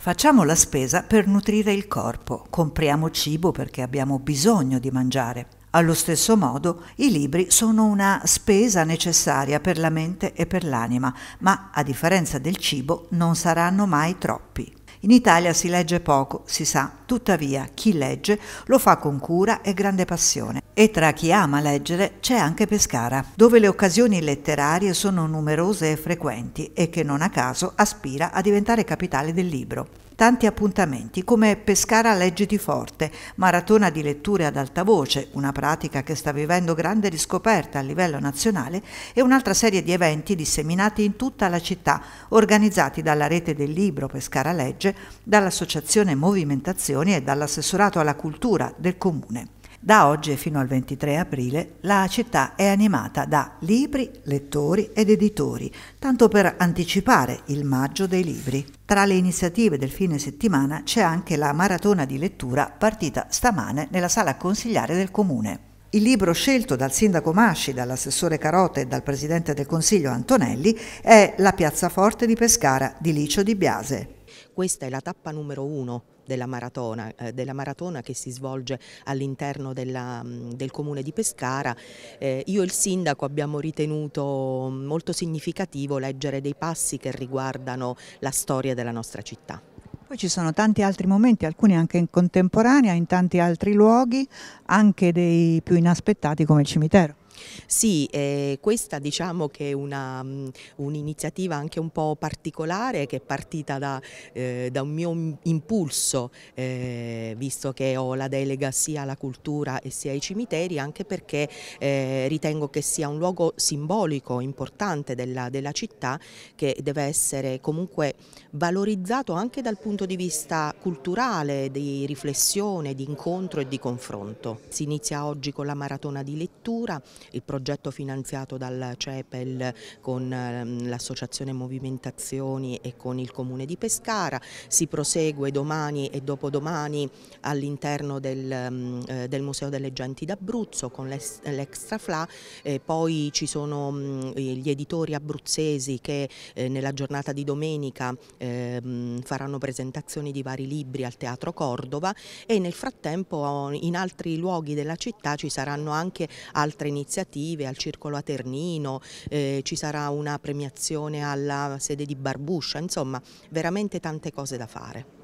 Facciamo la spesa per nutrire il corpo, compriamo cibo perché abbiamo bisogno di mangiare. Allo stesso modo, i libri sono una spesa necessaria per la mente e per l'anima, ma a differenza del cibo non saranno mai troppi. In Italia si legge poco, si sa, tuttavia chi legge lo fa con cura e grande passione. E tra chi ama leggere c'è anche Pescara, dove le occasioni letterarie sono numerose e frequenti e che non a caso aspira a diventare capitale del libro tanti appuntamenti come Pescara Legge di Forte, maratona di letture ad alta voce, una pratica che sta vivendo grande riscoperta a livello nazionale, e un'altra serie di eventi disseminati in tutta la città, organizzati dalla rete del libro Pescara Legge, dall'associazione Movimentazioni e dall'assessorato alla cultura del comune. Da oggi fino al 23 aprile la città è animata da libri, lettori ed editori, tanto per anticipare il maggio dei libri. Tra le iniziative del fine settimana c'è anche la maratona di lettura partita stamane nella sala consigliare del comune. Il libro scelto dal sindaco Masci, dall'assessore Carote e dal presidente del Consiglio Antonelli è La piazza forte di Pescara di Licio di Biase questa è la tappa numero uno della maratona, eh, della maratona che si svolge all'interno mm, del comune di Pescara. Eh, io e il sindaco abbiamo ritenuto molto significativo leggere dei passi che riguardano la storia della nostra città. Poi ci sono tanti altri momenti, alcuni anche in contemporanea, in tanti altri luoghi, anche dei più inaspettati come il cimitero. Sì, eh, questa diciamo che è mm, un'iniziativa un anche un po' particolare che è partita da, eh, da un mio impulso, eh, visto che ho la delega sia alla cultura e sia ai cimiteri, anche perché eh, ritengo che sia un luogo simbolico, importante della, della città, che deve essere comunque valorizzato anche dal punto di vista culturale, di riflessione, di incontro e di confronto. Si inizia oggi con la maratona di lettura, il progetto finanziato dal CEPEL con ehm, l'associazione Movimentazioni e con il comune di Pescara, si prosegue domani e dopodomani all'interno del, ehm, eh, del, Museo delle Genti d'Abruzzo con l'Extrafla, poi ci sono mm, gli editori abruzzesi che eh, nella giornata di domenica ehm, faranno presentazioni di vari libri al Teatro Cordova e nel frattempo in altri luoghi della città ci saranno anche altre iniziative iniziative al Circolo Aternino, eh, ci sarà una premiazione alla sede di Barbuscia, insomma veramente tante cose da fare.